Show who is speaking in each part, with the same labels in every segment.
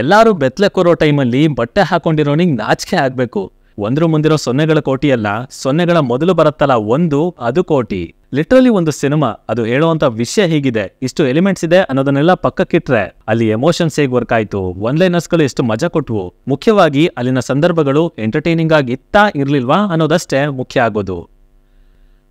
Speaker 1: ಎಲ್ಲರೂ ಬೆತ್ತಲೆ ಕೊರೋ ಟೈಮಲ್ಲಿ ಬಟ್ಟೆ ಹಾಕೊಂಡಿರೋನಿಗೆ ನಾಚಿಕೆ ಆಗ್ಬೇಕು ಒಂದ್ರ ಮುಂದಿರೋ ಸೊನ್ನೆಗಳ ಅಲ್ಲ ಸೊನ್ನೆಗಳ ಮೊದಲು ಬರತ್ತಲ್ಲ ಒಂದು ಅದು ಕೋಟಿ ಲಿಟ್ರಲಿ ಒಂದು ಸಿನಿಮಾ ಅದು ಹೇಳುವಂತ ವಿಷಯ ಹೀಗಿದೆ ಇಷ್ಟು ಎಲಿಮೆಂಟ್ಸ್ ಇದೆ ಅನ್ನೋದನ್ನೆಲ್ಲ ಪಕ್ಕಕ್ಕಿಟ್ರೆ ಅಲ್ಲಿ ಎಮೋಷನ್ಸ್ ಹೇಗೆ ವರ್ಕ್ ಆಯ್ತು ಒನ್ ಲೈನರ್ಸ್ಗಳು ಎಷ್ಟು ಮಜಾ ಕೊಟ್ವು ಮುಖ್ಯವಾಗಿ ಅಲ್ಲಿನ ಸಂದರ್ಭಗಳು ಎಂಟರ್ಟೈನಿಂಗ್ ಆಗಿ ಇತ್ತಾ ಇರ್ಲಿಲ್ವಾ ಅನ್ನೋದಷ್ಟೇ ಮುಖ್ಯ ಆಗೋದು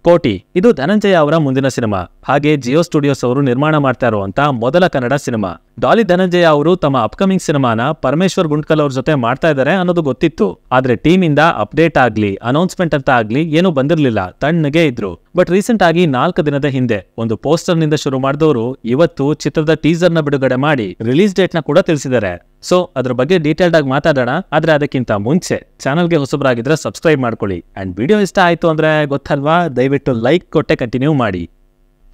Speaker 1: ಕೋಟಿ ಇದು ಧನಂಜಯ ಅವರ ಮುಂದಿನ ಸಿನಿಮಾ ಹಾಗೆ ಜಿಯೋ ಸ್ಟುಡಿಯೋಸ್ ಅವರು ನಿರ್ಮಾಣ ಮಾಡ್ತಾ ಇರುವಂತ ಮೊದಲ ಕನ್ನಡ ಸಿನಿಮಾ ಡಾಲಿ ಧನಂಜಯ ಅವರು ತಮ್ಮ ಅಪ್ಕಮಿಂಗ್ ಸಿನಿಮಾನ ಪರಮೇಶ್ವರ್ ಗುಂಡ್ಕಲ್ ಅವ್ರ ಜೊತೆ ಮಾಡ್ತಾ ಇದ್ದಾರೆ ಅನ್ನೋದು ಗೊತ್ತಿತ್ತು ಆದ್ರೆ ಟೀಮ್ ಇಂದ ಅಪ್ಡೇಟ್ ಆಗ್ಲಿ ಅನೌನ್ಸ್ಮೆಂಟ್ ಅಂತ ಆಗ್ಲಿ ಏನೂ ಬಂದಿರಲಿಲ್ಲ ತಣ್ಣಗೆ ಇದ್ರು ಬಟ್ ರೀಸೆಂಟ್ ಆಗಿ ನಾಲ್ಕು ದಿನದ ಹಿಂದೆ ಒಂದು ಪೋಸ್ಟರ್ ನಿಂದ ಶುರು ಮಾಡಿದವರು ಇವತ್ತು ಚಿತ್ರದ ಟೀಸರ್ ನ ಬಿಡುಗಡೆ ಮಾಡಿ ರಿಲೀಸ್ ಡೇಟ್ ನ ಕೂಡ ತಿಳಿಸಿದ್ದಾರೆ ಸೊ ಅದ್ರ ಬಗ್ಗೆ ಡೀಟೇಲ್ಡ್ ಆಗಿ ಮಾತಾಡೋಣ ಆದ್ರೆ ಅದಕ್ಕಿಂತ ಮುಂಚೆ ಚಾನಲ್ಗೆ ಹೊಸಬರಾಗಿದ್ರೆ ಸಬ್ಸ್ಕ್ರೈಬ್ ಮಾಡ್ಕೊಳ್ಳಿ ಅಂಡ್ ವಿಡಿಯೋ ಇಷ್ಟ ಆಯ್ತು ಅಂದ್ರೆ ಗೊತ್ತಲ್ವಾ ದಯವಿಟ್ಟು ಲೈಕ್ ಕೊಟ್ಟೆ ಕಂಟಿನ್ಯೂ ಮಾಡಿ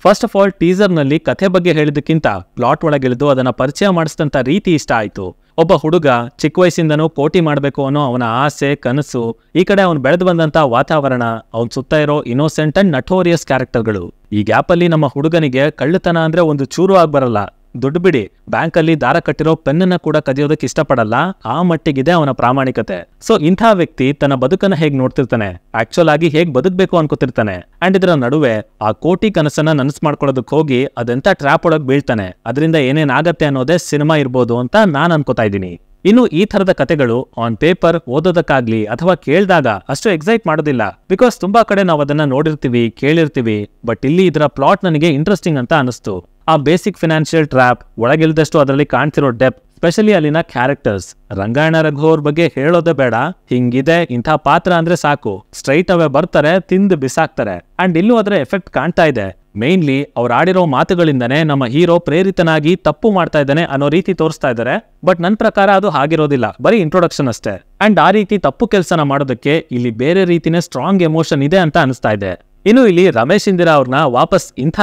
Speaker 1: ಫಸ್ಟ್ ಆಫ್ ಆಲ್ ಟೀಸರ್ನಲ್ಲಿ ಕಥೆ ಬಗ್ಗೆ ಹೇಳಿದಕ್ಕಿಂತ ಪ್ಲಾಟ್ ಒಳಗಿಳಿದು ಅದನ್ನ ಪರಿಚಯ ಮಾಡಿಸಿದಂಥ ರೀತಿ ಇಷ್ಟ ಆಯಿತು ಒಬ್ಬ ಹುಡುಗ ಚಿಕ್ಕ ವಯಸ್ಸಿಂದನೂ ಕೋಟಿ ಮಾಡಬೇಕು ಅನ್ನೋ ಅವನ ಆಸೆ ಕನಸು ಈ ಕಡೆ ಅವನು ಬೆಳೆದು ಬಂದಂಥ ವಾತಾವರಣ ಅವನ ಸುತ್ತ ಇರೋ ಇನೋಸೆಂಟ್ ಅಂಡ್ ನಟೋರಿಯಸ್ ಕ್ಯಾರೆಕ್ಟರ್ಗಳು ಈ ಗ್ಯಾಪಲ್ಲಿ ನಮ್ಮ ಹುಡುಗನಿಗೆ ಕಳ್ಳತನ ಅಂದ್ರೆ ಒಂದು ಚೂರು ಆಗಿ ಬರಲ್ಲ ದುಡ್ಡು ಬಿಡಿ ಬ್ಯಾಂಕ್ ಅಲ್ಲಿ ದಾರ ಕಟ್ಟಿರೋ ಪೆನ್ನನ್ನ ಕೂಡ ಕದಿಯೋದಕ್ಕೆ ಇಷ್ಟಪಡಲ್ಲ ಆ ಮಟ್ಟಿಗಿದೆ ಅವನ ಪ್ರಾಮಾಣಿಕತೆ ಸೊ ಇಂಥ ವ್ಯಕ್ತಿ ತನ್ನ ಬದುಕನ್ನ ಹೇಗ್ ನೋಡ್ತಿರ್ತಾನೆ ಆಕ್ಚುಲ್ ಆಗಿ ಹೇಗ್ ಬದುಕಬೇಕು ಅನ್ಕೋತಿರ್ತಾನೆ ಅಂಡ್ ಇದರ ನಡುವೆ ಆ ಕೋಟಿ ಕನಸನ್ನ ನನಸ್ ಮಾಡ್ಕೊಳ್ಳೋದಕ್ಕೆ ಹೋಗಿ ಅದೆಂತ ಟ್ರ್ಯಾಪ್ ಒಳಗ್ ಬೀಳ್ತಾನೆ ಅದರಿಂದ ಏನೇನಾಗತ್ತೆ ಅನ್ನೋದೇ ಸಿನಿಮಾ ಇರ್ಬೋದು ಅಂತ ನಾನ್ ಅನ್ಕೋತಾ ಇದ್ದೀನಿ ಇನ್ನು ಈ ತರದ ಕತೆಗಳು ಆನ್ ಪೇಪರ್ ಓದೋದಕ್ಕಾಗ್ಲಿ ಅಥವಾ ಕೇಳಿದಾಗ ಅಷ್ಟು ಎಕ್ಸೈಟ್ ಮಾಡೋದಿಲ್ಲ ಬಿಕಾಸ್ ತುಂಬಾ ಕಡೆ ನಾವು ಅದನ್ನ ನೋಡಿರ್ತೀವಿ ಕೇಳಿರ್ತೀವಿ ಬಟ್ ಇಲ್ಲಿ ಇದರ ಪ್ಲಾಟ್ ನನಗೆ ಇಂಟ್ರೆಸ್ಟಿಂಗ್ ಅಂತ ಅನಿಸ್ತು ಆ ಬೇಸಿಕ್ ಫಿನಾನ್ಷಿಯಲ್ ಟ್ರ್ಯಾಪ್ ಒಳಗಿಲ್ದಷ್ಟು ಅದರಲ್ಲಿ ಕಾಣ್ತಿರೋ ಡೆಪ್ ಸ್ಪೆಷಲಿ ಅಲ್ಲಿನ ಕ್ಯಾರೆಕ್ಟರ್ಸ್ ರಂಗಾಯಣ ರಘು ಅವ್ರ ಬಗ್ಗೆ ಹೇಳೋದೇ ಬೇಡ ಹಿಂಗಿದೆ ಇಂಥ ಪಾತ್ರ ಅಂದ್ರೆ ಸಾಕು ಸ್ಟ್ರೈಟ್ ಅವೇ ಬರ್ತಾರೆ ತಿಂದು ಬಿಸಾಕ್ತಾರೆ ಅಂಡ್ ಇಲ್ಲೂ ಅದರ ಎಫೆಕ್ಟ್ ಕಾಣ್ತಾ ಇದೆ ಮೇನ್ಲಿ ಅವ್ರ ಆಡಿರೋ ಮಾತುಗಳಿಂದನೇ ನಮ್ಮ ಹೀರೋ ಪ್ರೇರಿತನಾಗಿ ತಪ್ಪು ಮಾಡ್ತಾ ಇದ್ದಾನೆ ಅನ್ನೋ ರೀತಿ ತೋರಿಸ್ತಾ ಇದ್ದಾರೆ ಬಟ್ ನನ್ನ ಪ್ರಕಾರ ಅದು ಹಾಗಿರೋದಿಲ್ಲ ಬರೀ ಇಂಟ್ರೊಡಕ್ಷನ್ ಅಷ್ಟೇ ಅಂಡ್ ಆ ರೀತಿ ತಪ್ಪು ಕೆಲಸನ ಮಾಡೋದಕ್ಕೆ ಇಲ್ಲಿ ಬೇರೆ ರೀತಿನೇ ಸ್ಟ್ರಾಂಗ್ ಎಮೋಷನ್ ಇದೆ ಅಂತ ಅನಿಸ್ತಾ ಇದೆ ಇನ್ನು ಇಲ್ಲಿ ರಮೇಶ್ ಇಂದಿರಾ ಅವ್ರನ್ನ ವಾಪಸ್ ಇಂಥ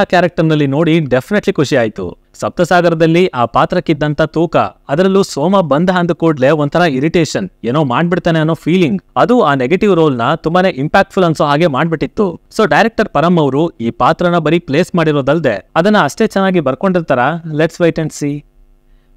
Speaker 1: ನಲ್ಲಿ ನೋಡಿ ಡೆಫಿನೆಟ್ಲಿ ಖುಷಿ ಆಯ್ತು ಸಪ್ತಸಾಗರದಲ್ಲಿ ಆ ಪಾತ್ರಕ್ಕಿದ್ದಂಥ ತೂಕ ಅದರಲ್ಲೂ ಸೋಮ ಬಂದ ಅಂದ ಕೂಡಲೇ ಒಂಥರ ಇರಿಟೇಷನ್ ಏನೋ ಮಾಡ್ಬಿಡ್ತಾನೆ ಅನ್ನೋ ಫೀಲಿಂಗ್ ಅದು ಆ ನೆಗೆಟಿವ್ ರೋಲ್ ನ ತುಂಬಾನೇ ಇಂಪ್ಯಾಕ್ಟ್ಫುಲ್ ಅನ್ಸೋ ಹಾಗೆ ಮಾಡ್ಬಿಟ್ಟಿತ್ತು ಸೊ ಡೈರೆಕ್ಟರ್ ಪರಮ್ ಅವರು ಈ ಪಾತ್ರನ ಬರೀ ಪ್ಲೇಸ್ ಮಾಡಿರೋದಲ್ಲದೆ ಅದನ್ನ ಅಷ್ಟೇ ಚೆನ್ನಾಗಿ ಬರ್ಕೊಂಡಿರ್ತಾರ ಲೆಟ್ಸ್ ವೈಟ್ ಅಂಡ್ ಸಿ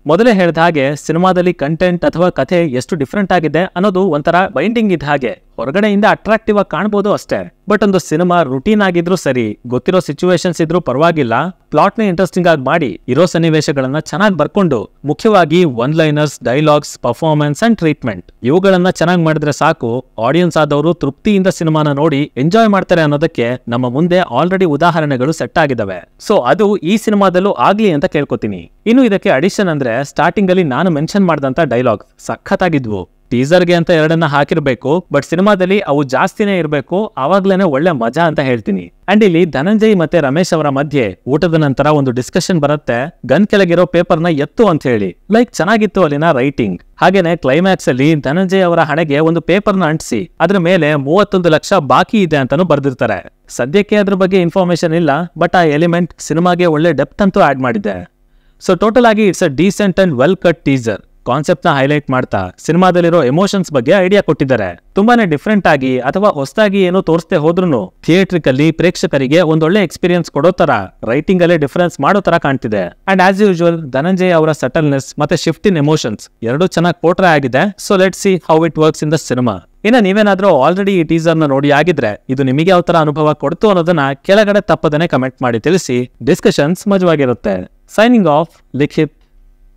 Speaker 1: ಮೊದಲೇ ಹೇಳಿದ ಹಾಗೆ ಸಿನಿಮಾದಲ್ಲಿ ಕಂಟೆಂಟ್ ಅಥವಾ ಕಥೆ ಎಷ್ಟು ಡಿಫ್ರೆಂಟ್ ಆಗಿದೆ ಅನ್ನೋದು ಒಂಥರ ಬೈಂಡಿಂಗ್ ಇದ್ದ ಹಾಗೆ ಹೊರಗಡೆಯಿಂದ ಅಟ್ರಾಕ್ಟಿವ್ ಆಗಿ ಕಾಣಬಹುದು ಅಷ್ಟೇ ಬಟ್ ಒಂದು ಸಿನಿಮಾ ರುಟೀನ್ ಆಗಿದ್ರು ಸರಿ ಗೊತ್ತಿರೋ ಸಿಚುವೇಶನ್ಸ್ ಇದ್ರೂ ಪರವಾಗಿಲ್ಲ ಪ್ಲಾಟ್ ನ ಇಂಟ್ರೆಸ್ಟಿಂಗ್ ಆಗಿ ಮಾಡಿ ಇರೋ ಸನ್ನಿವೇಶಗಳನ್ನ ಚೆನ್ನಾಗಿ ಬರ್ಕೊಂಡು ಮುಖ್ಯವಾಗಿ one liners dialogues performance and treatment ಇವುಗಳನ್ನ ಚೆನ್ನಾಗಿ ಮಾಡಿದ್ರೆ ಸಾಕು ಆಡಿಯನ್ಸ್ ಆದವರು ತೃಪ್ತಿಯಿಂದ ಸಿನಿಮಾನ ನೋಡಿ ಎಂಜಾಯ್ ಮಾಡ್ತಾರೆ ಅನ್ನೋದಕ್ಕೆ ನಮ್ಮ ಮುಂದೆ ಆಲ್ರೆಡಿ ಉದಾಹರಣೆಗಳು ಸೆಟ್ ಆಗಿದವೆ ಸೊ ಅದು ಈ ಸಿನಿಮಾದಲ್ಲೂ ಆಗ್ಲಿ ಅಂತ ಕೇಳ್ಕೊತೀನಿ ಇನ್ನು ಇದಕ್ಕೆ ಅಡಿಷನ್ ಅಂದ್ರೆ ಸ್ಟಾರ್ಟಿಂಗ್ ಅಲ್ಲಿ ನಾನು ಮೆನ್ಷನ್ ಮಾಡಿದಂತ ಡೈಲಾಗ್ ಆಗಿದ್ವು ಟೀಸರ್ಗೆ ಅಂತ ಎರಡನ್ನ ಹಾಕಿರ್ಬೇಕು ಬಟ್ ಸಿನಿಮಾದಲ್ಲಿ ಅವು ಜಾಸ್ತಿನೇ ಇರಬೇಕು ಅವಾಗ್ಲೇನೆ ಒಳ್ಳೆ ಮಜಾ ಅಂತ ಹೇಳ್ತೀನಿ ಅಂಡ್ ಇಲ್ಲಿ ಧನಂಜಯ್ ಮತ್ತೆ ರಮೇಶ್ ಅವರ ಮಧ್ಯೆ ಊಟದ ನಂತರ ಒಂದು ಡಿಸ್ಕಷನ್ ಬರುತ್ತೆ ಗನ್ ಕೆಳಗಿರೋ ಪೇಪರ್ ನ ಎತ್ತು ಅಂತ ಹೇಳಿ ಲೈಕ್ ಚೆನ್ನಾಗಿತ್ತು ಅಲ್ಲಿನ ರೈಟಿಂಗ್ ಹಾಗೇನೆ ಕ್ಲೈಮ್ಯಾಕ್ಸ್ ಅಲ್ಲಿ ಧನಂಜಯ್ ಅವರ ಹಣೆಗೆ ಒಂದು ಪೇಪರ್ ನ ಅಂಟಿಸಿ ಅದ್ರ ಮೇಲೆ ಮೂವತ್ತೊಂದು ಲಕ್ಷ ಬಾಕಿ ಇದೆ ಅಂತಾನು ಬರ್ದಿರ್ತಾರೆ ಸದ್ಯಕ್ಕೆ ಅದ್ರ ಬಗ್ಗೆ ಇನ್ಫಾರ್ಮೇಶನ್ ಇಲ್ಲ ಬಟ್ ಆ ಎಲಿಮೆಂಟ್ ಸಿನಿಮಾಗೆ ಒಳ್ಳೆ ಡೆಪ್ತ್ ಅಂತೂ ಆಡ್ ಮಾಡಿದೆ ಸೊ ಟೋಟಲ್ ಆಗಿ it's a decent and well cut teaser ನ ಹೈಲೈಟ್ ಮಾಡ್ತಾ ಸಿನಿಮಾದಲ್ಲಿರೋ ಎಮೋಷನ್ಸ್ ಬಗ್ಗೆ ಐಡಿಯಾ ಕೊಟ್ಟಿದ್ದಾರೆ ತುಂಬಾನೇ ಡಿಫ್ರೆಂಟ್ ಆಗಿ ಅಥವಾ ಹೊಸದಾಗಿ ಏನು ಹೋದ್ರು ಹೋದ್ರೂ ಥಿಯೇಟ್ರಿಕಲ್ಲಿ ಪ್ರೇಕ್ಷಕರಿಗೆ ಒಂದೊಳ್ಳೆ ಎಕ್ಸ್ಪೀರಿಯನ್ಸ್ ಕೊಡೋ ತರ ರೈಟಿಂಗ್ ಅಲ್ಲೇ ಡಿಫರೆನ್ಸ್ ಮಾಡೋ ತರ ಕಾಣ್ತಿದೆ ಅಂಡ್ ಆಸ್ ಯೂಶುವಲ್ ಧನಂಜಯ್ ಅವರ ಸಟಲ್ನೆಸ್ ಮತ್ತೆ ಶಿಫ್ಟ್ ಇನ್ ಎಮೋಷನ್ಸ್ ಎರಡು ಚೆನ್ನಾಗಿ ಪೋಟ್ರೆ ಆಗಿದೆ so let see how it works in the cinema ಇನ್ನ ನೀವೇನಾದ್ರೂ ಆಲ್ರೆಡಿ ಈ ಟೀಸರ್ ನ ನೋಡಿ ಆಗಿದ್ರೆ ಇದು ನಿಮಗೆ ಯಾವ ತರ ಅನುಭವ ಕೊಡ್ತು ಅನ್ನೋದನ್ನ ಕೆಳಗಡೆ ತಪ್ಪದನ್ನೇ ಕಮೆಂಟ್ ಮಾಡಿ ತಿಳಿಸಿ ಡಿಸ್ಕಷನ್ಸ್ ಮಜವಾಗಿರುತ್ತೆ ಸೈನಿಂಗ್ ಆಫ್ ಲಿಖಿತ್